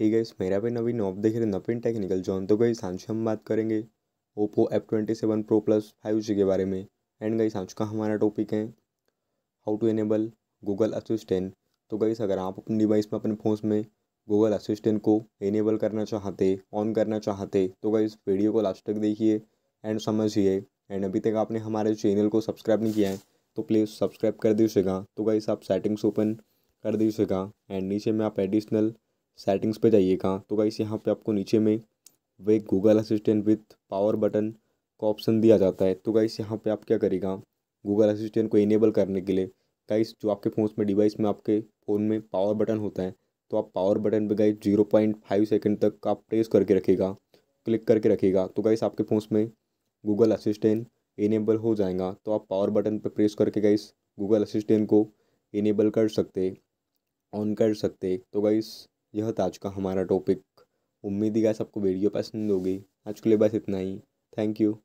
ही गई मेरा पे नवीन आप देख रहे नवीन टेक्निकल जॉन तो गई सांझ हम बात करेंगे Oppo F twenty seven pro plus five G के बारे में एंड गई सांझ का हमारा टॉपिक है how to enable Google assistant तो गई अगर आप अपनी डिवाइस में अपने फ़ोन में गूगल असिस्टेंट को इनेबल करना चाहते ऑन करना चाहते तो गई वीडियो को लास्ट तक देखिए एंड समझिए एंड अभी तक आपने हमारे चैनल को सब्सक्राइब नहीं किया है तो प्लीज़ सब्सक्राइब कर दीजिएगा तो गई आप सेटिंग्स ओपन कर दीजिएगा एंड नीचे में आप एडिशनल सेटिंग्स पे जाइएगा तो गाइस यहाँ पे आपको नीचे में वे Google assistant with power button का ऑप्शन दिया जाता है तो गाइस यहाँ पे आप क्या करेगा गूगल असिस्टेंट को इनेबल करने के लिए गाइस जो आपके फ़ोन में डिवाइस में आपके फ़ोन में पावर बटन होता है तो आप पावर बटन पर guys zero point five second तक आप प्रेस करके रखेगा क्लिक करके रखेगा तो गाइस आपके फ़ोन में गूगल असिस्टेंट इनेबल हो जाएगा तो आप पावर बटन पर प्रेस करके गाइस गूगल असिस्टेंट को इनेबल कर सकते ऑन कर सकते तो गाइस यह था आज का हमारा टॉपिक उम्मीद ही गया सबको वीडियो पसंद होगी आज के लिए बस इतना ही थैंक यू